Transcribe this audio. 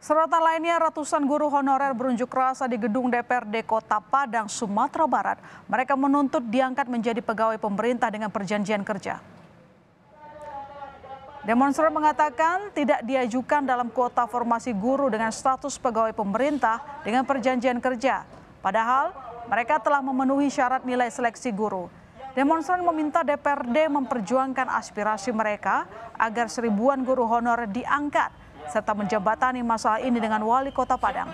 Serotan lainnya ratusan guru honorer berunjuk rasa di gedung DPRD Kota Padang, Sumatera Barat. Mereka menuntut diangkat menjadi pegawai pemerintah dengan perjanjian kerja. Demonstran mengatakan tidak diajukan dalam kuota formasi guru dengan status pegawai pemerintah dengan perjanjian kerja. Padahal mereka telah memenuhi syarat nilai seleksi guru. Demonstran meminta DPRD memperjuangkan aspirasi mereka agar seribuan guru honorer diangkat serta menjembatani masalah ini dengan wali kota Padang.